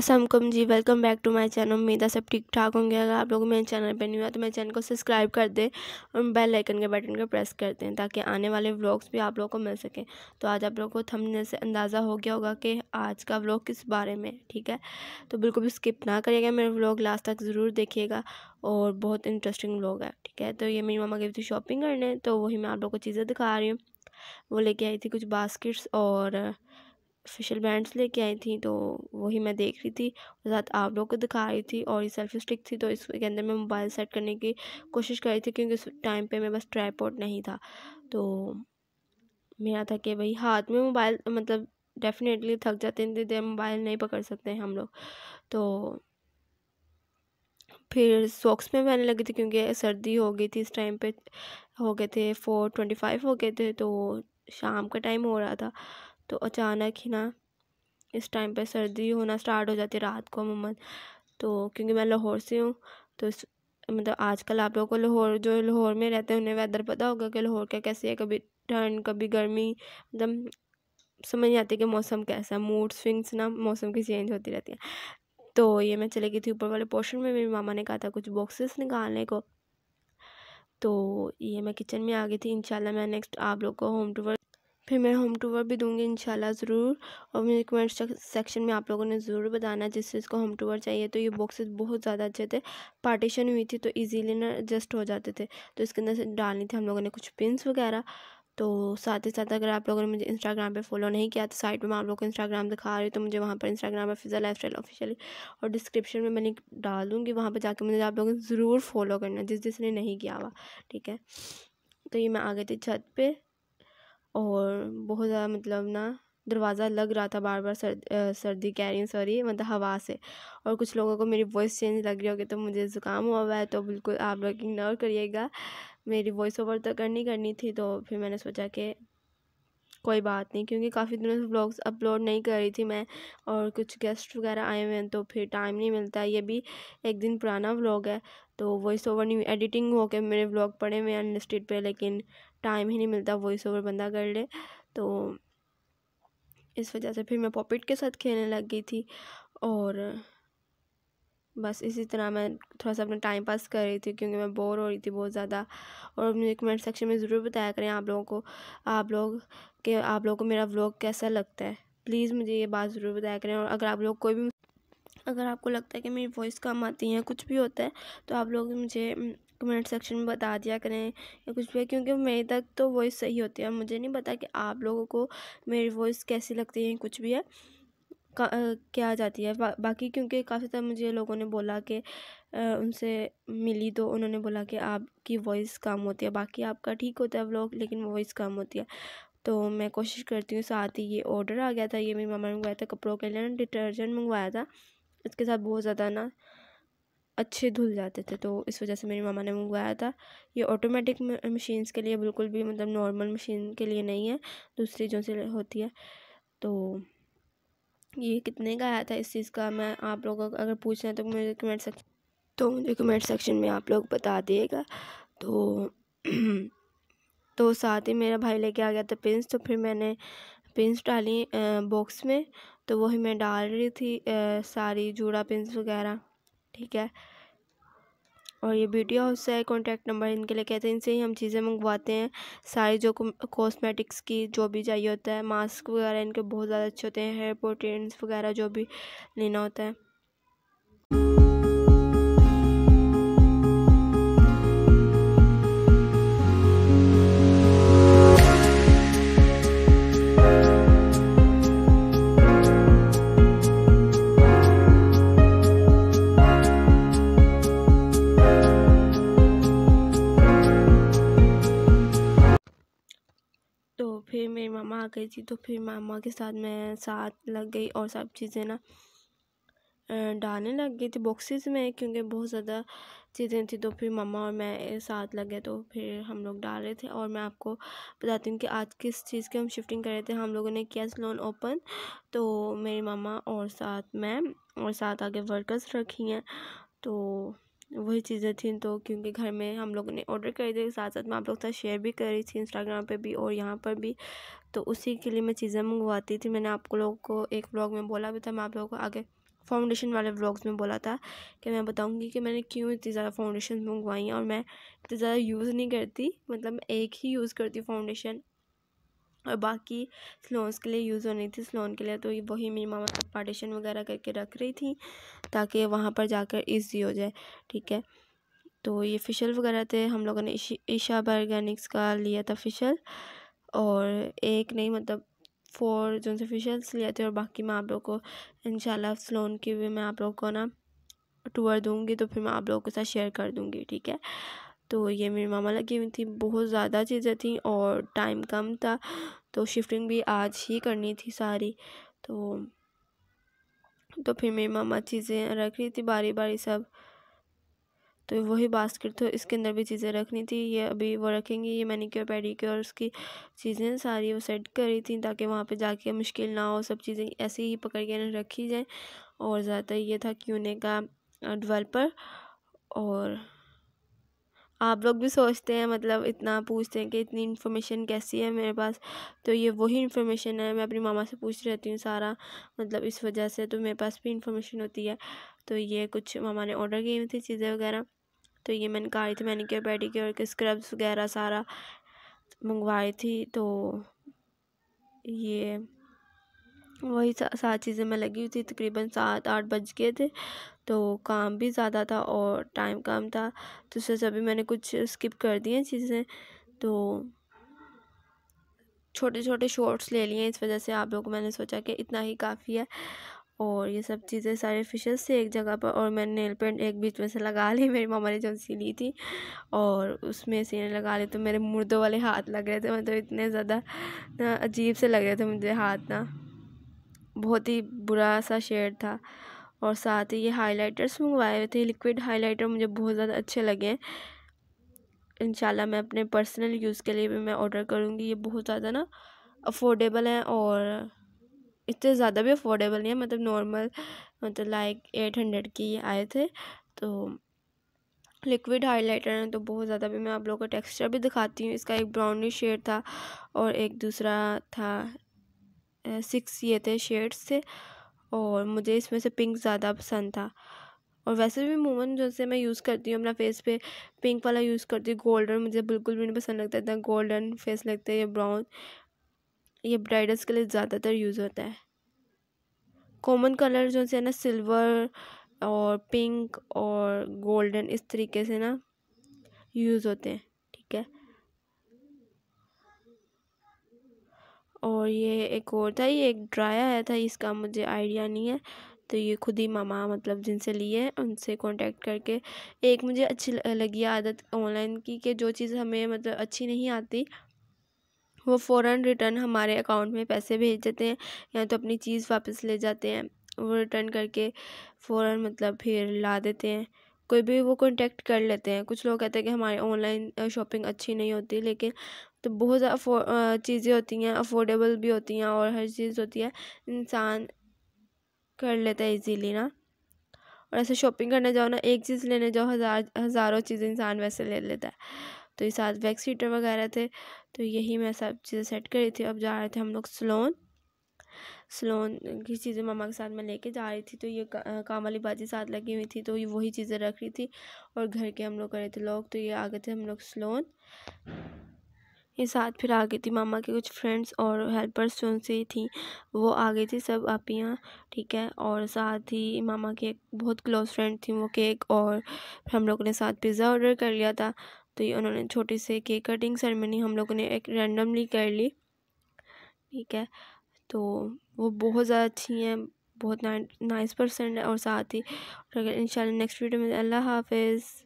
Aslam ji welcome back to my channel उम्मीद है सब ठीक ठाक होंगे अगर आप लोग मेरे चैनल पर नहीं हुआ तो मेरे चैनल को सब्सक्राइब कर दें और बेल आइकन के बटन को प्रेस कर दें ताकि आने वाले व्लॉग्स भी आप लोगों को मिल सकें तो आज आप लोगों को थंबनेल से अंदाज़ा हो गया होगा कि आज का व्लॉग किस बारे में ठीक है तो बिल्कुल भी स्किप ना करिएगा मेरा व्लॉग लास्ट तक ज़रूर देखिएगा और बहुत इंटरेस्टिंग व्लॉग है ठीक है तो ये मेरी मामा गई थी शॉपिंग करने तो वही मैं आप लोग को चीज़ें दिखा रही हूँ वो लेके आई थी कुछ बास्किट्स और फेशियल बैंड्स लेके आई थी तो वही मैं देख रही थी साथ आप लोग को दिखा रही थी और ये सेल्फी स्टिक थी तो इसके अंदर मैं मोबाइल सेट करने की कोशिश कर रही थी क्योंकि उस टाइम पे मेरे पास ट्राईपोर्ट नहीं था तो मेरा था कि भाई हाथ में मोबाइल मतलब डेफिनेटली थक जाते हैं देर मोबाइल नहीं पकड़ सकते हम लोग तो फिर सॉक्स में पहनने लगी थी क्योंकि सर्दी हो गई थी इस टाइम पे हो गए थे फोर ट्वेंटी फाइव हो गए थे तो शाम का टाइम हो रहा था तो अचानक ही ना इस टाइम पे सर्दी होना स्टार्ट हो जाती है रात को अमूमन तो क्योंकि मैं लाहौर से हूँ तो इस मतलब आजकल आप लोगों को लाहौर जो लाहौर में रहते हैं उन्हें वेदर पता होगा कि लाहौर क्या कैसे है कभी ठंड कभी गर्मी मतलब समझ नहीं आती कि मौसम कैसा है मूड स्विंग्स ना मौसम की चेंज होती रहती है तो ये मैं चले गई थी ऊपर वाले पोर्शन में मेरी मामा ने कहा था कुछ बॉक्सेस निकालने को तो ये मैं किचन में आ गई थी इंशाल्लाह मैं नेक्स्ट आप लोग को होम टूवर फिर मैं होम टूवर भी दूँगी इन ज़रूर और मुझे कमेंट सेक्शन में आप लोगों ने ज़रूर बताना जिस चीज़ को होम टूवर चाहिए तो ये बॉक्सेस बहुत ज़्यादा अच्छे थे पार्टीशन हुई थी तो ईज़िली ना एडजस्ट हो जाते थे तो इसके अंदर से डालनी थी हम लोगों ने कुछ पिंस वगैरह तो साथ ही साथ अगर आप लोगों ने मुझे इंस्टाग्राम पे फॉलो नहीं किया तो साइट में मैं आप लोगों को इंस्टाग्राम दिखा रही हूँ तो मुझे वहाँ पर इंस्टाग्राम पर फिज़ा लाइफ स्टाइल ऑफिशियली और डिस्क्रिप्शन में मैं लिंक डाल दूँगी वहाँ पर जाके मुझे आप लोगों ने ज़रूर फॉलो करना जिस जिसने नहीं किया हुआ ठीक है तो ये मैं आ गई थी छत पर और बहुत ज़्यादा मतलब ना दरवाज़ा लग रहा था बार बार सर्द सर्दी कह रही हूँ सॉरी मतलब हवा से और कुछ लोगों को मेरी वॉइस चेंज लग रही होगी तो मुझे ज़ुकाम हुआ हुआ है तो बिल्कुल आप लोग इग्नोर करिएगा मेरी वॉइस ओवर तो करनी करनी थी तो फिर मैंने सोचा कि कोई बात नहीं क्योंकि काफ़ी दिनों से ब्लॉग्स अपलोड नहीं कर रही थी मैं और कुछ गेस्ट वगैरह आए हुए हैं तो फिर टाइम नहीं मिलता ये भी एक दिन पुराना व्लॉग है तो वॉइस ओवर नहीं एडिटिंग होकर मेरे ब्लॉग पड़े हुए हैं अनलिस्टेड पे लेकिन टाइम ही नहीं मिलता वॉइस ओवर बंदा कर ले तो इस वजह से फिर मैं पॉपिट के साथ खेलने लग गई थी और बस इसी तरह मैं थोड़ा सा अपना टाइम पास कर रही थी क्योंकि मैं बोर हो रही थी बहुत ज़्यादा और मुझे कमेंट सेक्शन में ज़रूर बताया करें आप लोगों को आप लोग के आप लोगों को मेरा व्लॉग कैसा लगता है प्लीज़ मुझे ये बात ज़रूर बताया करें और अगर आप लोग कोई भी अगर आपको लगता है कि मेरी वॉइस कम आती है कुछ भी होता है तो आप लोग मुझे कमेंट सेक्शन में बता दिया करें या कुछ भी क्योंकि मेरे तक तो वॉइस सही होती है मुझे नहीं पता कि आप लोगों को मेरी वॉइस कैसी लगती है कुछ भी है आ, क्या जाती है बा, बाकी क्योंकि काफ़ी तरह मुझे लोगों ने बोला कि उनसे मिली तो उन्होंने बोला कि आपकी वॉइस कम होती है बाकी आपका ठीक होता है ब्लॉग लेकिन वॉइस कम होती है तो मैं कोशिश करती हूँ साथ ही ये ऑर्डर आ गया था ये मेरी मामा ने मंगवाया था कपड़ों के लिए ना डिटर्जेंट मंगवाया था इसके साथ बहुत ज़्यादा ना अच्छे धुल जाते थे तो इस वजह से मेरी मामा ने मंगवाया था ये ऑटोमेटिक मशीन्स के लिए बिल्कुल भी मतलब नॉर्मल मशीन के लिए नहीं है दूसरी जो से होती है तो ये कितने का आया था इस चीज़ का मैं आप लोगों को अगर पूछना है तो मुझे कमेंट सेक्शन तो मुझे कमेंट सेक्शन में आप लोग बता दिएगा तो तो साथ ही मेरा भाई लेके आ गया था पिंस तो फिर मैंने पिंस डाली बॉक्स में तो वही मैं डाल रही थी आ, सारी जूड़ा पिंस वगैरह ठीक है और ये ब्यूटी हाउस है कॉन्टैक्ट नंबर इनके लिए कहते हैं इनसे ही हम चीज़ें मंगवाते हैं सारी जो कॉस्मेटिक्स की जो भी चाहिए होता है मास्क वगैरह इनके बहुत ज़्यादा अच्छे होते हैं हेयर प्रोटीन्स वगैरह जो भी लेना होता है गई थी तो फिर मैं के साथ मैं साथ लग गई और सब चीज़ें ना डालने लग गई थी बॉक्सेस में क्योंकि बहुत ज़्यादा चीज़ें थी तो फिर मम्मा और मैं साथ लग गए तो फिर हम लोग डाल रहे थे और मैं आपको बताती हूँ कि आज किस चीज़ की हम शिफ्टिंग कर रहे थे हम लोगों ने किया सलोन ओपन तो मेरी मम्मा और साथ मैं और साथ आगे वर्कर्स रखी हैं तो वही चीज़ें थी तो क्योंकि घर में हम लोगों ने ऑर्डर करी थी साथ साथ मैं आप लोग के साथ शेयर भी करी थी इंस्टाग्राम पे भी और यहाँ पर भी तो उसी के लिए मैं चीज़ें मंगवाती थी मैंने आप लोगों को एक ब्लॉग में बोला भी था मैं आप लोगों को आगे फाउंडेशन वाले ब्लॉग्स में बोला था कि मैं बताऊँगी कि मैंने क्यों इतनी ज़्यादा फाउंडेशन मंगवाई हैं और मैं इतनी ज़्यादा यूज़ नहीं करती मतलब एक ही यूज़ करती हूँ फाउंडेशन और बाकी स्लोन्स के लिए यूज़ होनी थी स्लोन के लिए तो ये वही मेरी मामा सब पार्टीशन वगैरह करके रख रही थी ताकि वहाँ पर जाकर ईजी हो जाए ठीक है तो ये फ़िशल वगैरह थे हम लोगों ने ईशा बायोर्गेनिक्स का लिया था फ़िशल और एक नहीं मतलब फोर जो से फ़िशल्स लिए थे और बाकी मैं आप लोग को इन स्लोन की भी मैं आप लोग को ना टूर दूँगी तो फिर मैं आप लोगों के साथ शेयर कर दूँगी ठीक है तो ये मेरी मामा लगी हुई थी बहुत ज़्यादा चीज़ें थी और टाइम कम था तो शिफ्टिंग भी आज ही करनी थी सारी तो तो फिर मेरी मामा चीज़ें रख रही थी बारी बारी सब तो वही बास्केट तो इसके अंदर भी चीज़ें रखनी थी ये अभी वो रखेंगी ये की पेडिक्योर उसकी चीज़ें सारी वो सेट करी थी ताकि वहाँ पे जाके मुश्किल ना हो सब चीज़ें ऐसे ही पकड़ के रखी जाएँ और ज़्यादातर ये था क्यूने का डिवेलपर और आप लोग भी सोचते हैं मतलब इतना पूछते हैं कि इतनी इन्फॉर्मेशन कैसी है मेरे पास तो ये वही इन्फॉर्मेशन है मैं अपनी मामा से पूछ रहती हूँ सारा मतलब इस वजह से तो मेरे पास भी इन्फॉर्मेशन होती है तो ये कुछ मामा ने ऑर्डर की हुई थी चीज़ें वगैरह तो ये मैंने कहा थी मैंने मैनिक्योर और के स्क्रब्स वगैरह सारा मंगवाई थी तो ये वही सारी चीज़ें मैं लगी हुई थी तकरीबन सात आठ बज गए थे तो काम भी ज़्यादा था और टाइम कम था तो उससे अभी मैंने कुछ स्किप कर दी चीज़ें तो छोटे छोटे शॉर्ट्स ले लिए इस वजह से आप लोगों को मैंने सोचा कि इतना ही काफ़ी है और ये सब चीज़ें सारे फिशेस थे एक जगह पर और मैंने नेल पेंट एक बीच में से लगा ली मेरी मामा ने जो सी ली थी और उसमें सीने लगा ली तो मेरे मुर्दों वाले हाथ लग रहे थे मतलब इतने ज़्यादा अजीब से लग रहे थे मुझे हाथ ना बहुत ही बुरा सा शेड था और साथ ही ये हाइलाइटर्स मंगवाए हुए थे लिक्विड हाइलाइटर मुझे बहुत ज़्यादा अच्छे लगे इंशाल्लाह मैं अपने पर्सनल यूज़ के लिए भी मैं ऑर्डर करूँगी ये बहुत ज़्यादा ना अफोर्डेबल है और इतने ज़्यादा भी अफोर्डेबल नहीं है मतलब नॉर्मल मतलब लाइक एट हंड्रेड की आए थे तो लिक्विड हाइलाइटर है तो बहुत ज़्यादा भी मैं आप लोगों को टेक्सचर भी दिखाती हूँ इसका एक ब्राउनी शेड था और एक दूसरा था सिक्स ये थे शेड्स थे और मुझे इसमें से पिंक ज़्यादा पसंद था और वैसे भी मूमन से मैं यूज़ करती हूँ अपना फेस पे पिंक वाला यूज़ करती हूँ गोल्डन मुझे बिल्कुल भी नहीं पसंद लगता इतना गोल्डन फेस लगता है या ब्राउन ये ब्राइडल्स के लिए ज़्यादातर यूज़ होता है कॉमन कलर जो से है ना सिल्वर और पिंक और गोल्डन इस तरीके से ना यूज़ होते हैं ठीक है और ये एक और था ये एक ड्राया आया था इसका मुझे आइडिया नहीं है तो ये खुद ही मामा मतलब जिनसे लिए हैं उनसे कांटेक्ट करके एक मुझे अच्छी लगी आदत ऑनलाइन की कि जो चीज़ हमें मतलब अच्छी नहीं आती वो फ़ौर रिटर्न हमारे अकाउंट में पैसे भेज देते हैं या तो अपनी चीज़ वापस ले जाते हैं वो रिटर्न करके फ़ौर मतलब फिर ला देते हैं कोई भी वो कांटेक्ट कर लेते हैं कुछ लोग कहते हैं कि हमारे ऑनलाइन शॉपिंग अच्छी नहीं होती लेकिन तो बहुत चीज़ें होती हैं अफोर्डेबल भी होती हैं और हर चीज़ होती है इंसान कर लेता है इजीली ना और ऐसे शॉपिंग करने जाओ ना एक चीज़ लेने जाओ हज़ार हज़ारों चीज़ें इंसान वैसे ले लेता है तो ये साथ वैक्स हीटर वगैरह थे तो यही मैं सब चीज़ें सेट करी थी अब जा रहे थे हम लोग सलोन सलोन की चीज़ें मामा के साथ मैं लेके जा रही थी तो ये का, काम वाली बाजी साथ लगी हुई थी तो ये वही चीज़ें रख रही थी और घर के हम लोग कर रहे थे लोग तो ये आ गए थे हम लोग सलोन ये साथ फिर आ गई थी मामा के कुछ फ्रेंड्स और हेल्पर्स जो उनसे थी वो आ गई थी सब आप यहाँ ठीक है और साथ ही मामा की एक बहुत क्लोज फ्रेंड थी वो केक और हम लोगों ने साथ पिज़्ज़ा ऑर्डर कर लिया था तो ये उन्होंने छोटी से केक कटिंग सेरेमनी हम लोगों ने एक रैंडमली कर ली ठीक है तो वो बहुत ज़्यादा अच्छी हैं बहुत नाइस पर्सन है और साथ ही इन नेक्स्ट वीडियो में अल्लाह हाफिज़